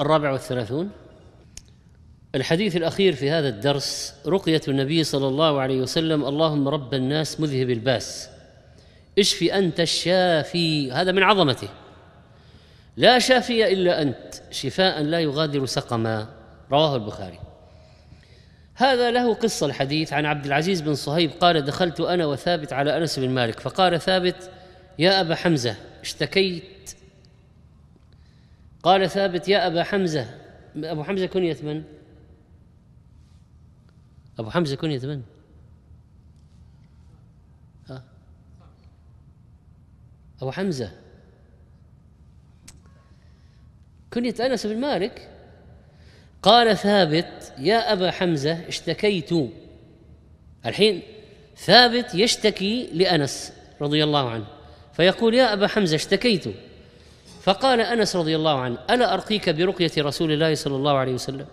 الرابع والثلاثون الحديث الأخير في هذا الدرس رقية النبي صلى الله عليه وسلم اللهم رب الناس مذهب الباس اشف أنت الشافي هذا من عظمته لا شافي إلا أنت شفاء لا يغادر سقما رواه البخاري هذا له قصة الحديث عن عبد العزيز بن صهيب قال دخلت أنا وثابت على أنس بن مالك فقال ثابت يا أبا حمزة اشتكيت قال ثابت يا أبا حمزة أبو حمزة كنية من؟ أبو حمزة كنية من؟ ها؟ أبو حمزة كنية أنس بن مالك قال ثابت يا أبا حمزة اشتكيت الحين ثابت يشتكي لأنس رضي الله عنه فيقول يا أبا حمزة اشتكيت فقال انس رضي الله عنه الا ارقيك برقيه رسول الله صلى الله عليه وسلم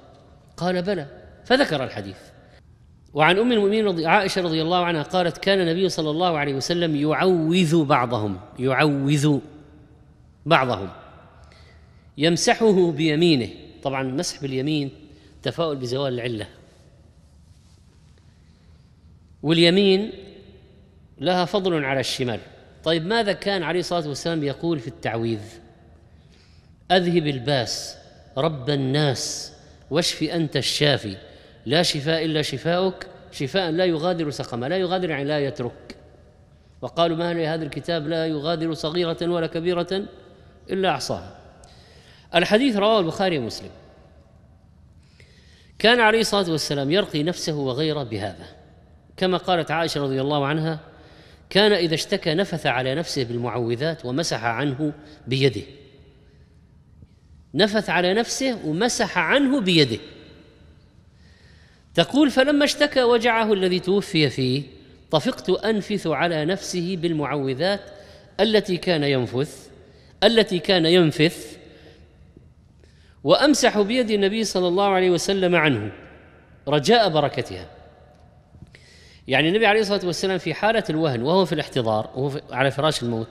قال بلى فذكر الحديث وعن ام المؤمنين رضي عائشه رضي الله عنها قالت كان النبي صلى الله عليه وسلم يعوذ بعضهم يعوذ بعضهم يمسحه بيمينه طبعا المسح باليمين تفاؤل بزوال العله واليمين لها فضل على الشمال طيب ماذا كان عليه الصلاه والسلام يقول في التعويذ اذهب الباس رب الناس واشف انت الشافي لا شفاء الا شفاؤك شفاء لا يغادر سقما لا يغادر يعني لا يترك وقالوا ما لهذا الكتاب لا يغادر صغيرة ولا كبيرة إلا أحصاها الحديث رواه البخاري ومسلم كان عليه الصلاة والسلام يرقي نفسه وغيره بهذا كما قالت عائشة رضي الله عنها كان إذا اشتكى نفث على نفسه بالمعوذات ومسح عنه بيده نفث على نفسه ومسح عنه بيده تقول فلما اشتكى وجعه الذي توفي فيه طفقت انفث على نفسه بالمعوذات التي كان ينفث التي كان ينفث وامسح بيد النبي صلى الله عليه وسلم عنه رجاء بركتها يعني النبي عليه الصلاه والسلام في حاله الوهن وهو في الاحتضار وهو على فراش الموت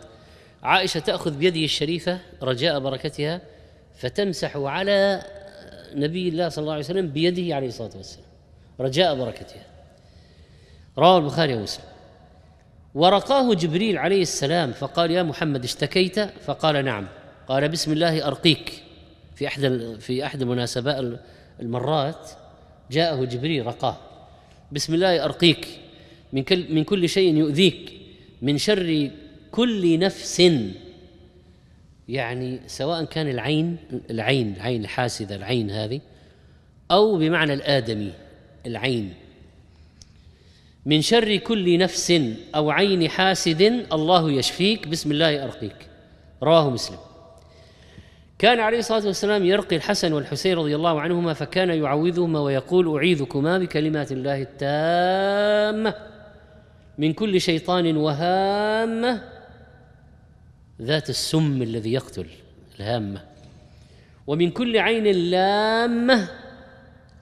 عائشه تاخذ بيده الشريفه رجاء بركتها فتمسح على نبي الله صلى الله عليه وسلم بيده عليه الصلاه والسلام رجاء بركتها رواه البخاري ومسلم ورقاه جبريل عليه السلام فقال يا محمد اشتكيت فقال نعم قال بسم الله ارقيك في احدى في احدى المناسبات المرات جاءه جبريل رقاه بسم الله ارقيك من كل من كل شيء يؤذيك من شر كل نفس يعني سواء كان العين العين العين الحاسدة العين هذه أو بمعنى الآدمي العين من شر كل نفس أو عين حاسد الله يشفيك بسم الله أرقيك رواه مسلم كان عليه الصلاة والسلام يرقي الحسن والحسين رضي الله عنهما فكان يعوذهما ويقول أعيذكما بكلمات الله التامة من كل شيطان وهامة ذات السم الذي يقتل الهامه ومن كل عين لامه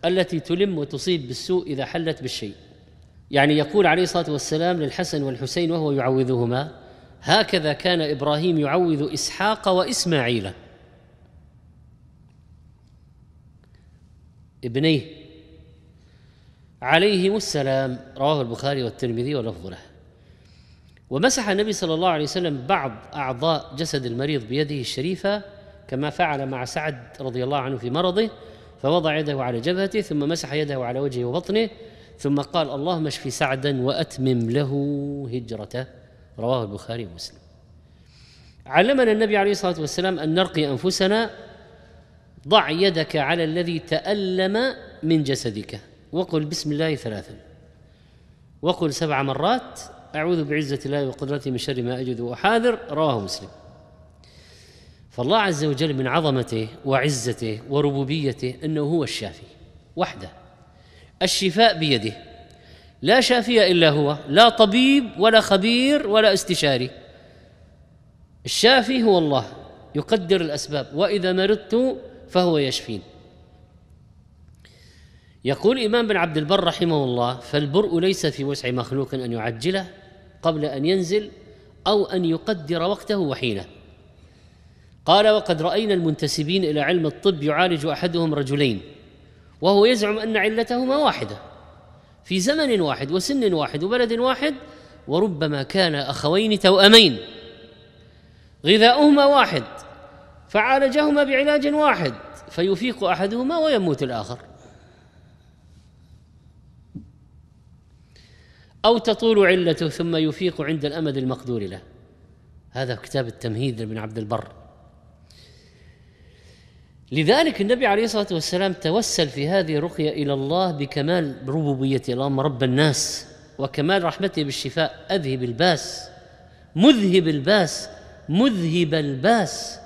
التي تلم وتصيب بالسوء اذا حلت بالشيء يعني يقول عليه الصلاه والسلام للحسن والحسين وهو يعوذهما هكذا كان ابراهيم يعوذ اسحاق واسماعيل ابنيه عليهم السلام رواه البخاري والترمذي ولفظ له ومسح النبي صلى الله عليه وسلم بعض أعضاء جسد المريض بيده الشريفة كما فعل مع سعد رضي الله عنه في مرضه فوضع يده على جبهته ثم مسح يده على وجهه وبطنه ثم قال اللهم اشف سعدا واتمم له هجرته رواه البخاري ومسلم علمنا النبي عليه الصلاه والسلام ان نرقي انفسنا ضع يدك على الذي تالم من جسدك وقل بسم الله ثلاثا وقل سبع مرات أعوذ بعزة الله وقدرته من شر ما أجد وأحاذر رواه مسلم فالله عز وجل من عظمته وعزته وربوبيته أنه هو الشافي وحده الشفاء بيده لا شافي إلا هو لا طبيب ولا خبير ولا استشاري الشافي هو الله يقدر الأسباب وإذا مرضت فهو يشفين يقول إمام بن عبد البر رحمه الله فالبرء ليس في وسع مخلوق أن يعجله قبل أن ينزل أو أن يقدر وقته وحينه قال وقد رأينا المنتسبين إلى علم الطب يعالج أحدهم رجلين وهو يزعم أن علتهما واحدة في زمن واحد وسن واحد وبلد واحد وربما كان أخوين توأمين غذاؤهما واحد فعالجهما بعلاج واحد فيفيق أحدهما ويموت الآخر أو تطول علته ثم يفيق عند الأمد المقدور له هذا كتاب التمهيد لابن عبد البر لذلك النبي عليه الصلاة والسلام توسل في هذه الرقية إلى الله بكمال ربوبيته اللهم رب الناس وكمال رحمته بالشفاء أذهب الباس مذهب الباس مذهب الباس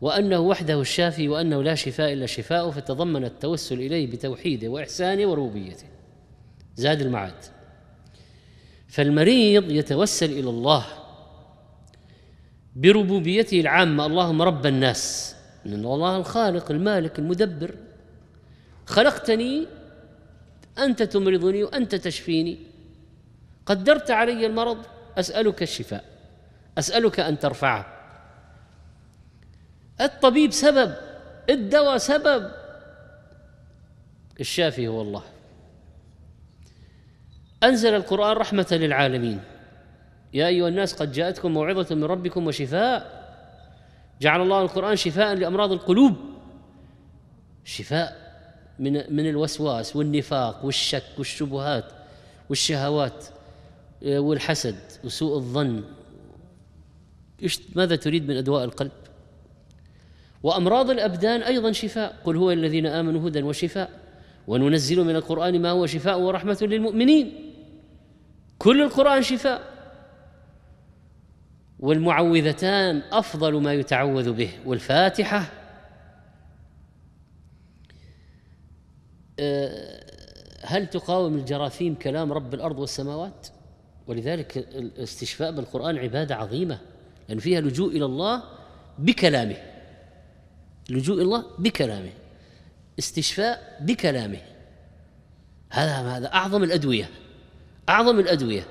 وأنه وحده الشافي وأنه لا شفاء إلا شفاؤه فتضمن التوسل إليه بتوحيده وإحسانه وربوبيته زاد المعاد فالمريض يتوسل الى الله بربوبيته العامه اللهم رب الناس لان الله الخالق المالك المدبر خلقتني انت تمرضني وانت تشفيني قدرت علي المرض اسالك الشفاء اسالك ان ترفعه الطبيب سبب الدواء سبب الشافي هو الله أنزل القرآن رحمة للعالمين يا أيها الناس قد جاءتكم موعظة من ربكم وشفاء جعل الله القرآن شفاء لأمراض القلوب شفاء من من الوسواس والنفاق والشك والشبهات والشهوات آه، والحسد وسوء الظن ماذا تريد من أدواء القلب وأمراض الأبدان أيضا شفاء قل هو الذين آمنوا هدى وشفاء وننزل من القرآن ما هو شفاء ورحمة للمؤمنين كل القرآن شفاء والمعوذتان أفضل ما يتعوذ به والفاتحة آه، هل تقاوم الجراثيم كلام رب الأرض والسماوات ولذلك الاستشفاء بالقرآن عبادة عظيمة لأن فيها لجوء إلى الله بكلامه لجوء الله بكلامه استشفاء بكلامه هذا هذا أعظم الأدوية أعظم الأدوية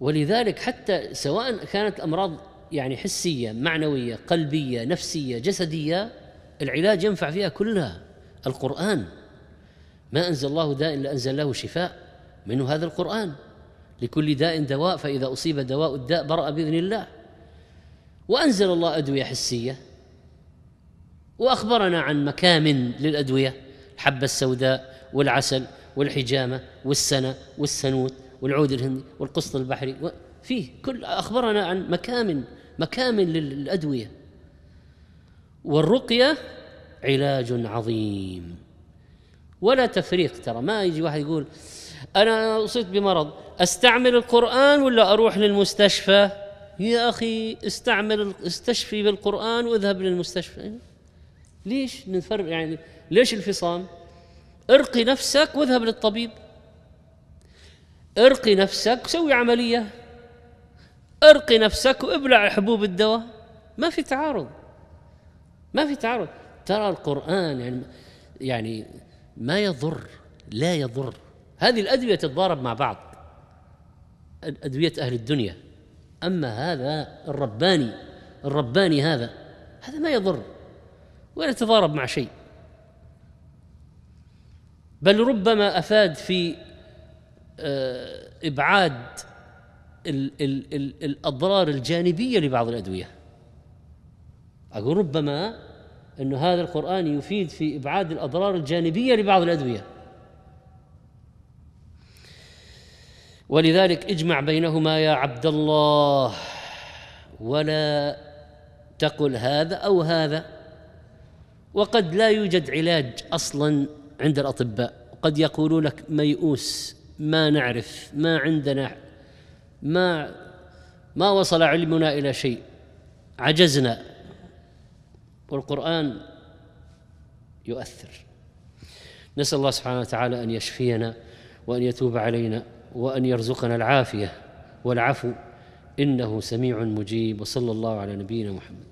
ولذلك حتى سواء كانت أمراض يعني حسية معنوية قلبية نفسية جسدية العلاج ينفع فيها كلها القرآن ما أنزل الله داء إلا أنزل له شفاء منه هذا القرآن لكل داء دواء فإذا أصيب دواء الداء برأ بإذن الله وأنزل الله أدوية حسية وأخبرنا عن مكامن للأدوية الحبة السوداء والعسل والحجامة والسنة والسنوت والعود الهندي والقسط البحري فيه كل أخبرنا عن مكامن مكامن للأدوية والرقية علاج عظيم ولا تفريق ترى ما يجي واحد يقول أنا أصبت بمرض أستعمل القرآن ولا أروح للمستشفى يا أخي استعمل استشفي بالقرآن واذهب للمستشفى ليش نفرق يعني ليش الفصام ارقي نفسك واذهب للطبيب ارقي نفسك وسوي عملية ارقي نفسك وابلع حبوب الدواء ما في تعارض ما في تعارض ترى القرآن يعني يعني ما يضر لا يضر هذه الأدوية تتضارب مع بعض أدوية أهل الدنيا أما هذا الرباني الرباني هذا هذا ما يضر ولا يتضارب مع شيء بل ربما افاد في آه، ابعاد ال ال ال الاضرار الجانبيه لبعض الادويه اقول ربما انه هذا القران يفيد في ابعاد الاضرار الجانبيه لبعض الادويه ولذلك اجمع بينهما يا عبد الله ولا تقل هذا او هذا وقد لا يوجد علاج اصلا عند الأطباء قد يقولوا لك ميؤوس ما نعرف ما عندنا ما ما وصل علمنا إلى شيء عجزنا والقرآن يؤثر نسأل الله سبحانه وتعالى أن يشفينا وأن يتوب علينا وأن يرزقنا العافية والعفو إنه سميع مجيب وصلى الله على نبينا محمد